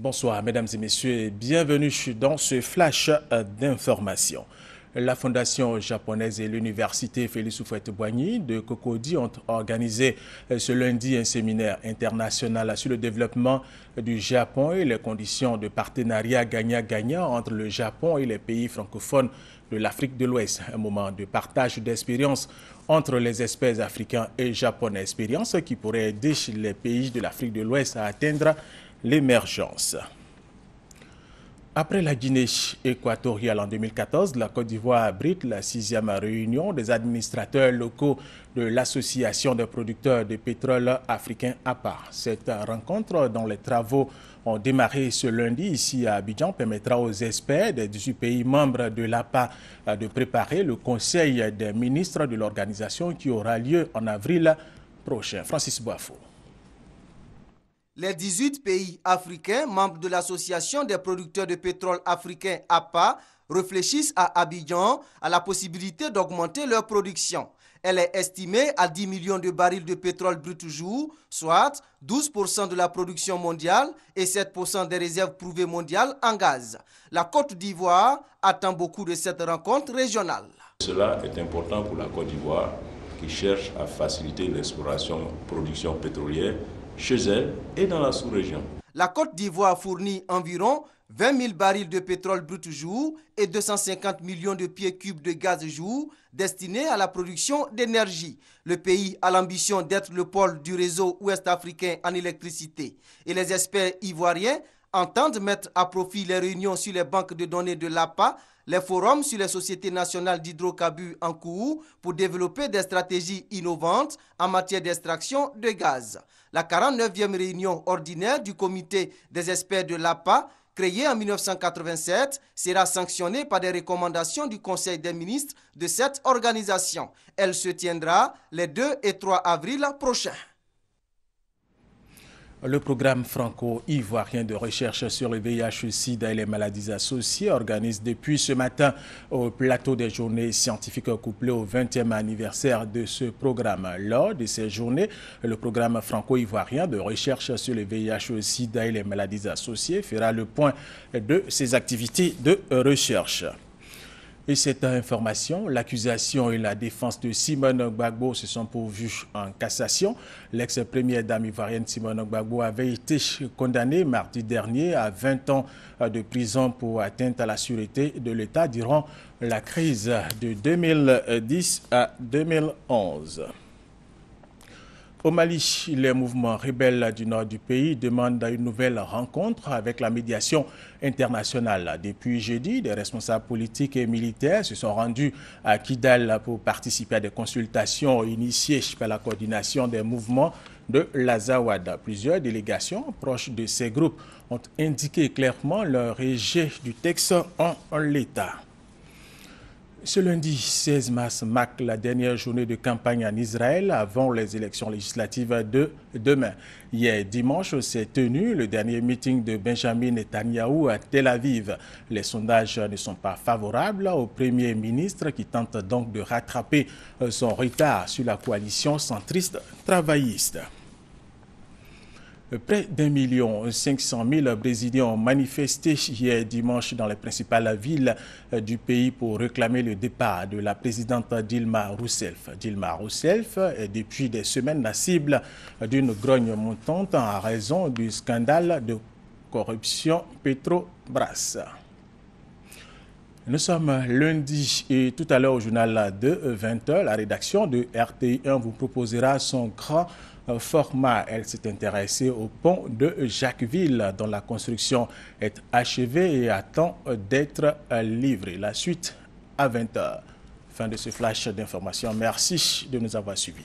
Bonsoir mesdames et messieurs et bienvenue dans ce flash euh, d'information. La Fondation japonaise et l'Université Félix Houphouët-Boigny de Cocody ont organisé euh, ce lundi un séminaire international sur le développement du Japon et les conditions de partenariat gagnant-gagnant entre le Japon et les pays francophones de l'Afrique de l'Ouest. Un moment de partage d'expérience entre les espèces africains et japonais, expérience qui pourrait aider les pays de l'Afrique de l'Ouest à atteindre l'émergence. Après la Guinée équatoriale en 2014, la Côte d'Ivoire abrite la sixième réunion des administrateurs locaux de l'Association des producteurs de pétrole africain APA. Cette rencontre, dont les travaux ont démarré ce lundi ici à Abidjan, permettra aux experts des 18 pays membres de l'APA de préparer le Conseil des ministres de l'organisation qui aura lieu en avril prochain. Francis Boafo. Les 18 pays africains membres de l'Association des producteurs de pétrole africains APA réfléchissent à Abidjan à la possibilité d'augmenter leur production. Elle est estimée à 10 millions de barils de pétrole brut jour, soit 12% de la production mondiale et 7% des réserves prouvées mondiales en gaz. La Côte d'Ivoire attend beaucoup de cette rencontre régionale. Cela est important pour la Côte d'Ivoire qui cherche à faciliter l'exploration, production pétrolière chez elle et dans la sous-région. La Côte d'Ivoire fournit environ 20 000 barils de pétrole brut jour et 250 millions de pieds cubes de gaz jour destinés à la production d'énergie. Le pays a l'ambition d'être le pôle du réseau ouest-africain en électricité et les experts ivoiriens entendent mettre à profit les réunions sur les banques de données de l'APA les forums sur les sociétés nationales d'hydrocarbures en cours pour développer des stratégies innovantes en matière d'extraction de gaz. La 49e réunion ordinaire du comité des experts de l'APA créée en 1987, sera sanctionnée par des recommandations du Conseil des ministres de cette organisation. Elle se tiendra les 2 et 3 avril prochains. Le programme franco-ivoirien de recherche sur le VIH, sida et les maladies associées organise depuis ce matin au plateau des journées scientifiques couplées au 20e anniversaire de ce programme. Lors de ces journées, le programme franco-ivoirien de recherche sur le VIH, sida et les maladies associées fera le point de ses activités de recherche. Et cette information, l'accusation et la défense de Simone Gbagbo se sont pourvues en cassation. L'ex-première dame ivoirienne Simone Gbagbo avait été condamnée mardi dernier à 20 ans de prison pour atteinte à la sûreté de l'État durant la crise de 2010 à 2011. Au Mali, les mouvements rebelles du nord du pays demandent une nouvelle rencontre avec la médiation internationale. Depuis jeudi, des responsables politiques et militaires se sont rendus à Kidal pour participer à des consultations initiées par la coordination des mouvements de l'Azawad. Plusieurs délégations proches de ces groupes ont indiqué clairement leur rejet du texte en l'état. Ce lundi 16 mars marque la dernière journée de campagne en Israël avant les élections législatives de demain. Hier dimanche s'est tenu le dernier meeting de Benjamin Netanyahu à Tel Aviv. Les sondages ne sont pas favorables au Premier ministre qui tente donc de rattraper euh, son retard sur la coalition centriste travailliste. Près d'un million cinq cent mille Brésiliens ont manifesté hier dimanche dans les principales villes euh, du pays pour réclamer le départ de la présidente Dilma Rousseff. Dilma Rousseff est depuis des semaines la cible d'une grogne montante en raison du scandale de corruption Petrobras. Nous sommes lundi et tout à l'heure au journal de 20h, la rédaction de RTI1 vous proposera son grand euh, format. Elle s'est intéressée au pont de Jacquesville dont la construction est achevée et attend d'être euh, livrée. La suite à 20h. Fin de ce flash d'information. Merci de nous avoir suivis.